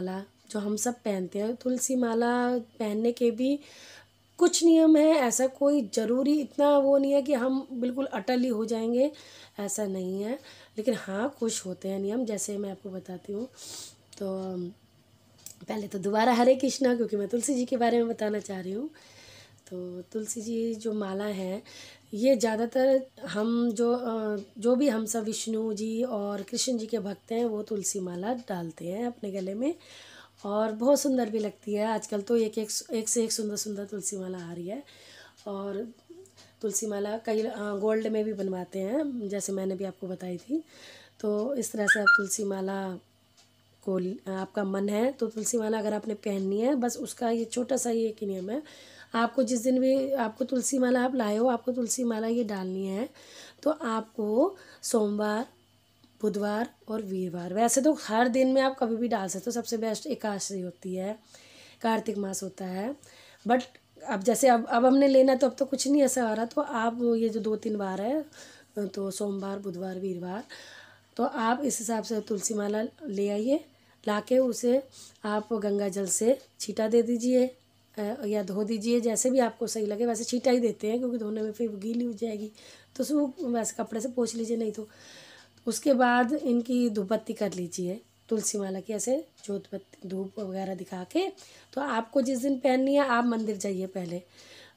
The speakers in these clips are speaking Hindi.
माला जो हम सब पहनते हैं तुलसी माला पहनने के भी कुछ नियम है ऐसा कोई ज़रूरी इतना वो नहीं है कि हम बिल्कुल अटल ही हो जाएंगे ऐसा नहीं है लेकिन हाँ कुछ होते हैं नियम जैसे मैं आपको बताती हूँ तो पहले तो दोबारा हरे कृष्णा क्योंकि मैं तुलसी जी के बारे में बताना चाह रही हूँ तो तुलसी जी जो माला है ये ज़्यादातर हम जो जो भी हम सब विष्णु जी और कृष्ण जी के भक्त हैं वो तुलसी माला डालते हैं अपने गले में और बहुत सुंदर भी लगती है आजकल तो एक एक एक से एक सुंदर सुंदर तुलसी माला आ रही है और तुलसी माला कई गोल्ड में भी बनवाते हैं जैसे मैंने भी आपको बताई थी तो इस तरह से आप तुलसी माला को आपका मन है तो तुलसी माला अगर आपने पहननी है बस उसका ये छोटा सा ये एक नियम है आपको जिस दिन भी आपको तुलसी माला आप लाए हो आपको तुलसी माला ये डालनी है तो आपको सोमवार बुधवार और वीरवार वैसे तो हर दिन में आप कभी भी डाल सकते हो सबसे बेस्ट एकादशी होती है कार्तिक मास होता है बट अब जैसे अब अब हमने लेना तो अब तो कुछ नहीं ऐसा आ रहा तो आप ये जो दो तीन बार है तो सोमवार बुधवार वीरवार तो आप इस हिसाब से तुलसी माला ले आइए ला के उसे आप गंगा जल से छीटा दे दीजिए या धो दीजिए जैसे भी आपको सही लगे वैसे छीटा ही देते हैं क्योंकि धोने में फिर गीली हो जाएगी तो उसको वैसे कपड़े से पोछ लीजिए नहीं तो उसके बाद इनकी धूपबत्ती कर लीजिए तुलसी माला की ऐसे जोत धूप वगैरह दिखा के तो आपको जिस दिन पहननी है आप मंदिर जाइए पहले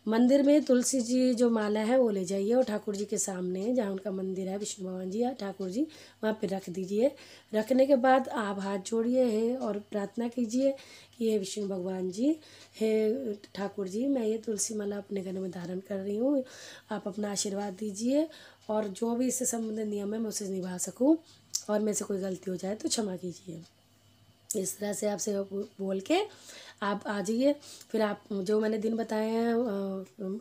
मंदिर में तुलसी जी जो माला है वो ले जाइए और ठाकुर जी के सामने जहाँ उनका मंदिर है विष्णु भगवान जी या ठाकुर जी वहाँ पे रख दीजिए रखने के बाद आप हाथ जोड़िए है और प्रार्थना कीजिए कि हे विष्णु भगवान जी हे ठाकुर जी मैं ये तुलसी माला अपने घर में धारण कर रही हूँ आप अपना आशीर्वाद दीजिए और जो भी इससे संबंधित नियम है मैं उसे निभा सकूँ और मेरे से कोई गलती हो जाए तो क्षमा कीजिए इस तरह से आपसे बोल के आप आ जाइए फिर आप जो मैंने दिन बताए हैं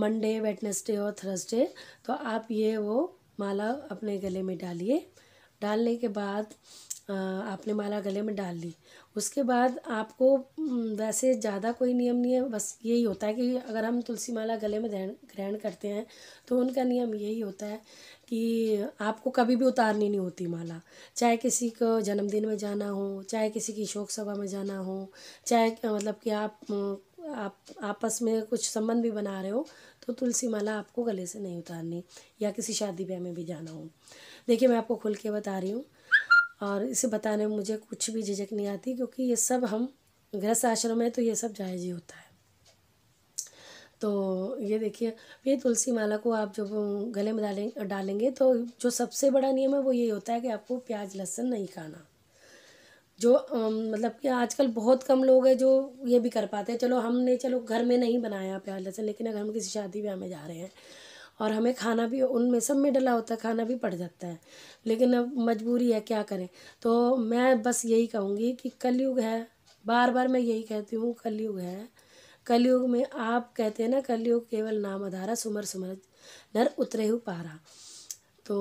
मंडे वेटनेसडे और थर्सडे तो आप ये वो माला अपने गले में डालिए डालने के बाद आपने माला गले में डाल ली उसके बाद आपको वैसे ज़्यादा कोई नियम नहीं है बस यही होता है कि अगर हम तुलसी माला गले में ग्रहण करते हैं तो उनका नियम यही होता है कि आपको कभी भी उतारनी नहीं होती माला चाहे किसी को जन्मदिन में जाना हो चाहे किसी की शोक सभा में जाना हो चाहे मतलब कि आप आप आपस में कुछ संबंध भी बना रहे हो तो तुलसी माला आपको गले से नहीं उतारनी या किसी शादी ब्याह में भी जाना हो देखिए मैं आपको खुल के बता रही हूँ और इसे बताने में मुझे कुछ भी झिझक नहीं आती क्योंकि ये सब हम गृहस्थ आश्रम में तो ये सब जायज़ ही होता है तो ये देखिए ये तुलसी माला को आप जब गले में डालें डालेंगे तो जो सबसे बड़ा नियम है वो ये होता है कि आपको प्याज लहसुन नहीं खाना जो मतलब कि आजकल बहुत कम लोग हैं जो ये भी कर पाते हैं चलो हमने चलो घर में नहीं बनाया प्याज लहसुन लेकिन अगर हम किसी शादी ब्याह में जा रहे हैं और हमें खाना भी उनमें सब में डला होता है खाना भी पड़ जाता है लेकिन अब मजबूरी है क्या करें तो मैं बस यही कहूँगी कि कलयुग है बार बार मैं यही कहती हूँ कलयुग है कलयुग में आप कहते हैं ना कलयुग केवल नाम अधारा सुमर सुमर नर उतरे हु पारा तो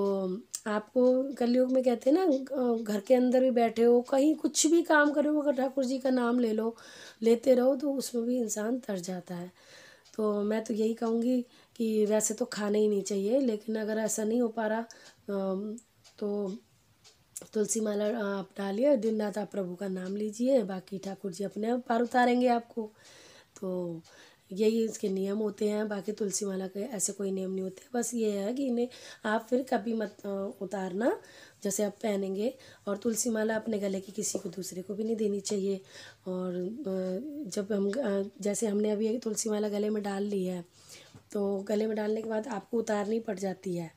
आपको कलयुग में कहते हैं ना घर के अंदर भी बैठे हो कहीं कुछ भी काम करो अगर ठाकुर जी का नाम ले लो लेते रहो तो उसमें भी इंसान तर जाता है तो मैं तो यही कहूँगी कि वैसे तो खाना ही नहीं चाहिए लेकिन अगर ऐसा नहीं हो पा रहा तो तुलसी माला आप डालिए दिन रात आप प्रभु का नाम लीजिए बाकी ठाकुर जी अपने आप पार उतारेंगे आपको तो यही इसके नियम होते हैं बाकी तुलसी माला के ऐसे कोई नियम नहीं होते बस ये है कि इन्हें आप फिर कभी मत उतारना जैसे आप पहनेंगे और तुलसी माला अपने गले की किसी को दूसरे को भी नहीं देनी चाहिए और जब हम जैसे हमने अभी तुलसी माला गले में डाल ली है तो गले में डालने के बाद आपको उतारनी पड़ जाती है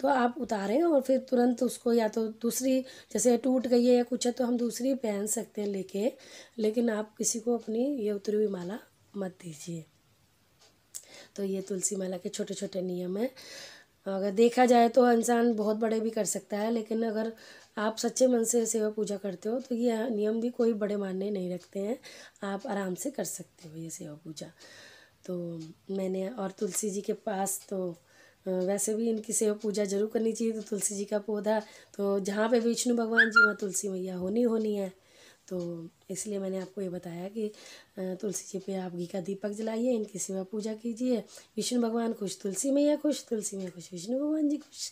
तो आप उतारें और फिर तुरंत उसको या तो दूसरी जैसे टूट गई है या कुछ है तो हम दूसरी पहन सकते हैं लेके लेकिन आप किसी को अपनी ये उतरी हुई माला मत दीजिए तो ये तुलसी माला के छोटे छोटे नियम हैं अगर देखा जाए तो इंसान बहुत बड़े भी कर सकता है लेकिन अगर आप सच्चे मन से सेवा पूजा करते हो तो ये नियम भी कोई बड़े मान्य नहीं रखते हैं आप आराम से कर सकते हो ये सेवा पूजा तो मैंने और तुलसी जी के पास तो वैसे भी इनकी सेवा पूजा जरूर करनी चाहिए तो तुलसी जी का पौधा तो जहाँ पे विष्णु भगवान जी वहाँ तुलसी मैया होनी होनी है तो इसलिए मैंने आपको ये बताया कि तुलसी जी पे आप घी का दीपक जलाइए इनकी सेवा पूजा कीजिए विष्णु भगवान खुश तुलसी मैया खुश तुलसी मैया खुश विष्णु भगवान जी खुश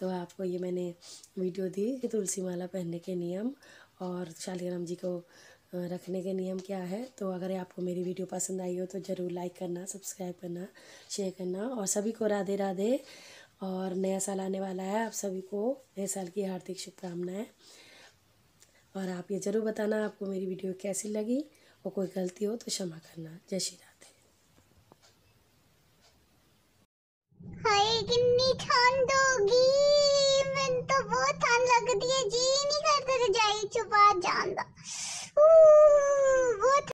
तो आपको ये मैंने वीडियो दी कि तुलसी माला पहनने के नियम और शालीराम जी को रखने के नियम क्या है तो अगर आपको मेरी वीडियो पसंद आई हो तो ज़रूर लाइक करना सब्सक्राइब करना शेयर करना और सभी को राधे राधे और नया साल आने वाला है आप सभी को नए साल की हार्दिक शुभकामनाएँ और आप ये ज़रूर बताना आपको मेरी वीडियो कैसी लगी और कोई गलती हो तो क्षमा करना जय श्री राधे तो तो छुपा जाना Woo!